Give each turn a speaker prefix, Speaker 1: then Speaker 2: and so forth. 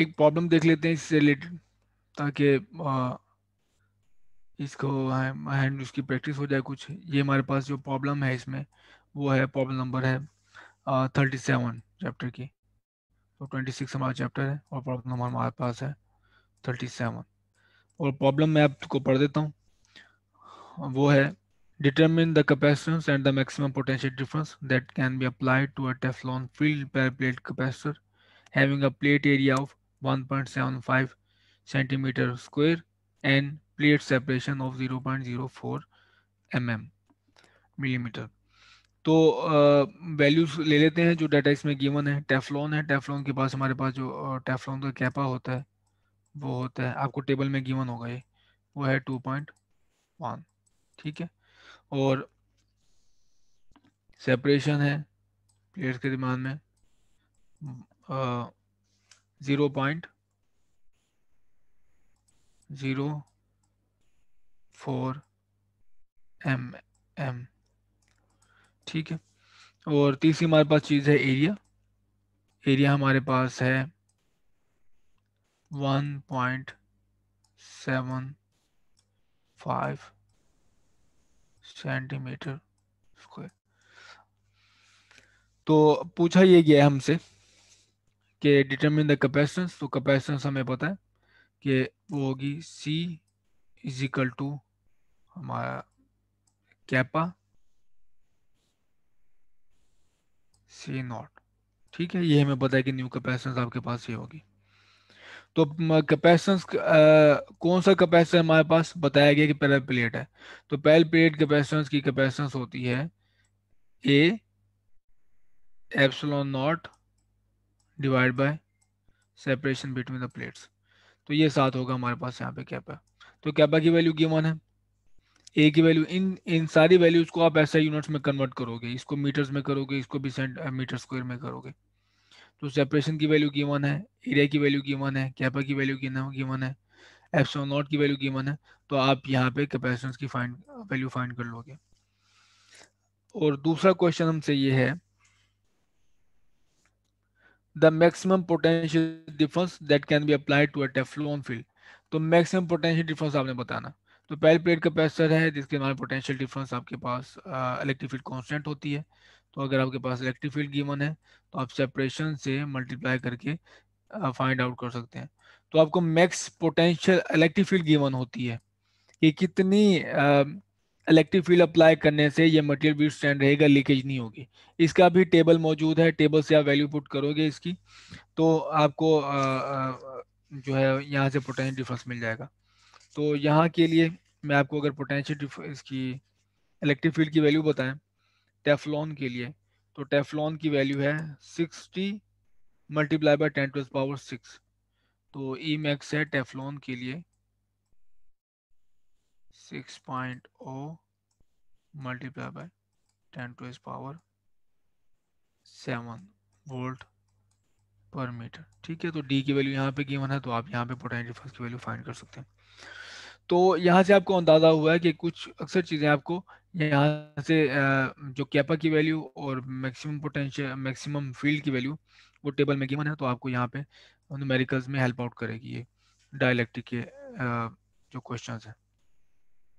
Speaker 1: एक प्रॉब्लम देख लेते हैं इससे रिलेटेड ताकि इसको हैंड उसकी प्रैक्टिस हो जाए कुछ ये हमारे पास जो प्रॉब्लम है इसमें वो है प्रॉब्लम नंबर है थर्टी सेवन चैप्टर की तो ट्वेंटी सिक्स हमारा चैप्टर है और प्रॉब्लम नंबर हमारे पास है थर्टी सेवन और प्रॉब्लम मैं आपको पढ़ देता हूँ वो है determine the capacitance and the maximum potential difference that can be applied to a Teflon field repair plate capacitor having a plate area of 1.75 centimeter square and plate separation of 0.04 mm millimeter. तो values ले लेते हैं जो data इसमें given है Teflon है Teflon के पास हमारे पास जो टेफलॉन का कैपा होता है वो होता है आपको टेबल में गिवन होगा ये वो है टू पॉइंट वन ठीक है और सेपरेशन है प्लेट्स के दिमाग में zero point zero four M M ठीक है और तीसरी हमारे पास चीज़ है एरिया एरिया हमारे पास है one point seven five centimetre square तो पूछा ये गया है हमसे के डिटरमिन द कैपेसिटेंस तो कैपेसिटेंस हमें पता है कि वो होगी सी इज इक्वल टू हमारा कैपा सी नॉट ठीक है ये हमें पता है कि न्यू कैपेसिटेंस आपके पास ये होगी तो कैपेसिटेंस कौन सा कैपेसिटर हमारे पास बताया गया कि पहला प्लेट है तो पहले प्लेट कैपेसिटेंस की कैपेसिटेंस होती है A epsilon naught divide by separation between the plates तो ये सात होगा हमारे पास यहाँ पे कैपा तो कैपा की वैल्यू गिवन है ए की वैल्यू इन इन सारी वैल्यूज को आप ऐसे यूनिट्स में कन्वर्ट करोगे इसको मीटर्स में करोगे इसको भी सेंट मीटर स्क्वायर में करोगे तो सेपरेशन की वैल्यू गिवन है एरिया की वैल्यू गिवन है कैपा की वैल्यू गिवन है एप्सो नॉट की वैल्यू गिवन है तो आप यहाँ पे कैपेसिटेंस की फाइंड वैल्यू फाइंड कर लोगे और दूसरा क्वेश्चन हमसे ये है the maximum potential difference that can be applied to a teflon field तो मैक्सिमम पोटेंशियल डिफरेंस आपने बताना तो पहली प्लेट कैपेसिटर है जिसके हमारे पोटेंशियल डिफरेंस आपके पास इलेक्ट्रिक फील्ड कांस्टेंट होती है तो अगर आपके पास इलेक्ट्रिक फील्ड गिवन है तो आप सेपरेशन से मल्टीप्लाई करके फाइंड आउट कर सकते हैं तो आपको max potential electric field given होती है कि कितनी uh, इलेक्ट्रिक फील्ड अप्लाई करने से ये मटेरियल भी स्टैंड रहेगा लीकेज नहीं होगी इसका भी टेबल मौजूद है टेबल से आप वैल्यू पुट करोगे इसकी तो आपको आ, आ, जो है यहाँ से पोटेंशियल डिफरेंस मिल जाएगा तो यहाँ के लिए मैं आपको अगर पोटेंशियल इसकी इलेक्ट्रिक फील्ड की वैल्यू बताएं टेफलॉन के लिए तो टेफलॉन की वैल्यू है sixty multiply by ten to power six तो ई मैक्स है टेफलॉन के लिए 6.0 multiplied by 10 to its power 7 volt पर मीटर ठीक है तो डी की वैल्यू यहाँ पे गिवन है तो आप यहाँ पे पोटेंशियल डिफरेंस की वैल्यू फाइंड कर सकते हैं तो यहाँ से आपको अंदाजा हुआ है कि कुछ अक्सर चीज़ें आपको यहाँ से जो कैपा की वैल्यू और मैक्सिमम पोटेंशियल मैक्सिमम फील्ड की वैल्यू वो टेबल में गिवन है तो आपको यहाँ पे न्यूमेरिकल्स में हेल्प आउट करेगी ये डायलैक्ट्रिक के जो क्वेश्चंस हैं